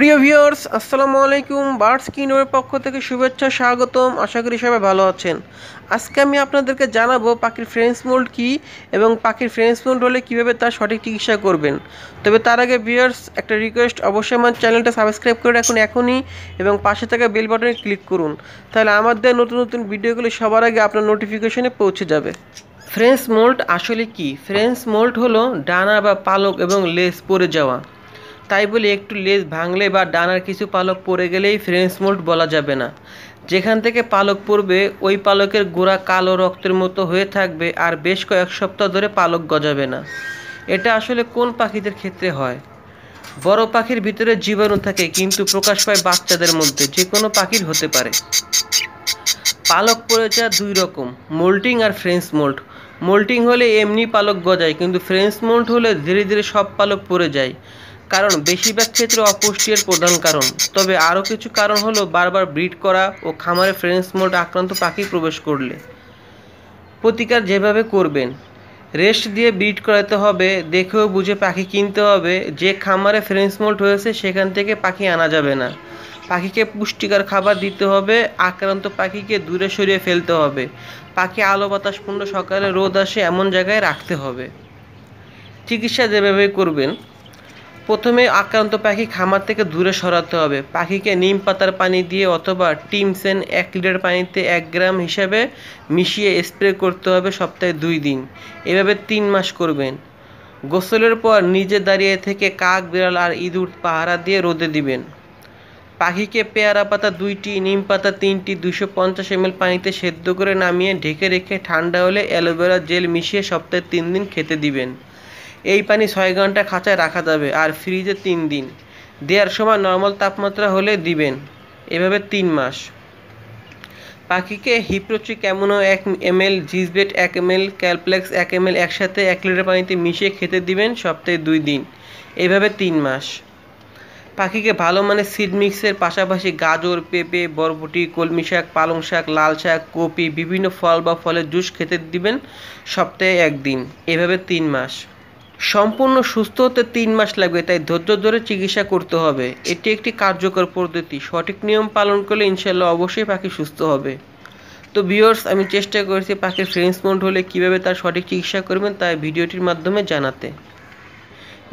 প্রিয় ভিউয়ার্স আসসালামু আলাইকুম বার্ডস কিনোর পক্ষ থেকে শুভেচ্ছা স্বাগতম আশা করি সবাই ভালো আছেন আজকে আমি আপনাদেরকে জানাবো পাখির ফ্রেন্স মোল্ড কী এবং পাখির ফ্রেন্স মোল্ড হলে কীভাবে তার সঠিক চিকিৎসা করবেন তবে তার আগে ভিউয়ার্স একটা রিকোয়েস্ট অবশ্যই আমার চ্যানেলটা সাবস্ক্রাইব করে রাখুন এখনই এবং পাশে থাকা বেল বাটনে ক্লিক করুন তাহলে আমাদের নতুন নতুন ভিডিওগুলো সবার আগে আপনার নোটিফিকেশনে পৌঁছে যাবে ফ্রেন্স মোল্ড আসলে কি ফ্রেন্স মোল্ড হলো ডানা বা পালক এবং লেস পরে যাওয়া তাই বলে একটু লেজ ভাঙলে বা ডানার কিছু পালক পড়ে গেলেই ফ্রেঞ্চ মোল্ড বলা যাবে না যেখান থেকে পালক পড়বে ওই পালকের গোড়া কালো রক্তের মতো হয়ে থাকবে আর বেশ কয়েক সপ্তাহ ধরে পালক গজাবে না এটা আসলে কোন পাখিদের ক্ষেত্রে হয় বড় পাখির ভিতরে জীবাণু থাকে কিন্তু প্রকাশ পায় বাচ্চাদের মধ্যে যে কোনো পাখির হতে পারে পালক পড়ে যা দুই রকম মোল্টিং আর ফ্রেঞ্চ মোল্ট মোল্টিং হলে এমনি পালক গজায় কিন্তু ফ্রেঞ্চ মোল্ট হলে ধীরে ধীরে সব পালক পড়ে যায় কারণ বেশিরভাগ ক্ষেত্রে অপুষ্টি এর প্রধান কারণ তবে আরও কিছু কারণ হলো বারবার ব্রিড করা ও খামারে ফ্রেন্স মোল্ড আক্রান্ত পাখি প্রবেশ করলে প্রতিকার যেভাবে করবেন রেস্ট দিয়ে ব্রিড করাতে হবে দেখেও বুঝে পাখি কিনতে হবে যে খামারে ফ্রেন্স মোল্ট হয়েছে সেখান থেকে পাখি আনা যাবে না পাখিকে পুষ্টিকর খাবার দিতে হবে আক্রান্ত পাখিকে দূরে সরিয়ে ফেলতে হবে পাখি আলো বাতাসপূর্ণ সকালে রোদ আসে এমন জায়গায় রাখতে হবে চিকিৎসা যেভাবে করবেন প্রথমে আক্রান্ত পাখি খামার থেকে দূরে সরাতে হবে পাখিকে নিম পাতার পানি দিয়ে অথবা টিমসেন এক লিটার পানিতে এক গ্রাম হিসাবে মিশিয়ে স্প্রে করতে হবে সপ্তাহে দুই দিন এভাবে তিন মাস করবেন গোসলের পর নিজে দাঁড়িয়ে থেকে কাক বিড়াল আর ইঁদুর পাহারা দিয়ে রোদে দিবেন পাখিকে পেয়ারা পাতা দুইটি নিম পাতা তিনটি দুশো পঞ্চাশ এমএল পানিতে সেদ্ধ করে নামিয়ে ঢেকে রেখে ঠান্ডা হলে অ্যালোভেরা জেল মিশিয়ে সপ্তাহে তিন দিন খেতে দিবেন এই পানি ছয় ঘন্টা খাঁচায় রাখা যাবে আর ফ্রিজে তিন দিন দেওয়ার সময় নর্মাল তাপমাত্রা হলে দিবেন এভাবে তিন মাস পাখিকে হিপ্রোচি কেমন এক এম এল জিজবেট এক এম এল ক্যালপ্লেক্স এক এম এল একসাথে এক লিটার পানিতে মিশিয়ে খেতে দিবেন সপ্তাহে দুই দিন এভাবে তিন মাস পাখিকে ভালো মানের সিড মিক্সের পাশাপাশি গাজর পেঁপে বরবটি কলমি শাক পালং শাক লাল শাক কপি বিভিন্ন ফল বা ফলের জুস খেতে দিবেন সপ্তাহে একদিন এভাবে তিন মাস সম্পূর্ণ সুস্থ হতে তিন মাস লাগবে তাই ধৈর্য ধরে চিকিৎসা করতে হবে এটি একটি কার্যকর পদ্ধতি সঠিক নিয়ম পালন করলে ইনশাল্লাহ অবশ্যই পাখি সুস্থ হবে তো ভিওর্স আমি চেষ্টা করেছি পাখির ফ্রেন্স মোল্ড হলে কীভাবে তার সঠিক চিকিৎসা করবেন তাই ভিডিওটির মাধ্যমে জানাতে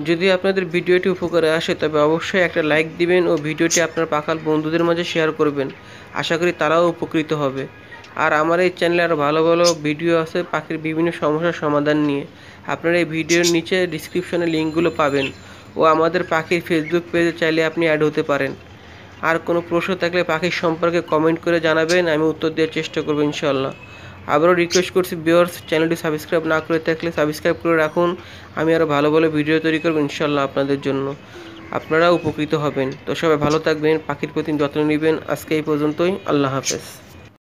যদি আপনাদের ভিডিওটি উপকারে আসে তবে অবশ্যই একটা লাইক দিবেন ও ভিডিওটি আপনার পাখাল বন্ধুদের মাঝে শেয়ার করবেন আশা করি তারাও উপকৃত হবে আর আমার এই চ্যানেলে আরও ভালো ভালো ভিডিও আছে পাখির বিভিন্ন সমস্যার সমাধান নিয়ে আপনারা এই ভিডিওর নিচে ডিসক্রিপশনে লিঙ্কগুলো পাবেন ও আমাদের পাখির ফেসবুক পেজে চাইলে আপনি অ্যাড হতে পারেন আর কোনো প্রশ্ন থাকলে পাখির সম্পর্কে কমেন্ট করে জানাবেন আমি উত্তর দেওয়ার চেষ্টা করবো ইনশাল্লাহ আবারও রিকোয়েস্ট করছি বিয়ার্স চ্যানেলটি সাবস্ক্রাইব না করে থাকলে সাবস্ক্রাইব করে রাখুন আমি আরও ভালো ভালো ভিডিও তৈরি করবো ইনশাল্লাহ আপনাদের জন্য আপনারা উপকৃত হবেন তো সবাই ভালো থাকবেন পাখির প্রতি যত্ন নেবেন আজকে এই পর্যন্তই আল্লাহ হাফেজ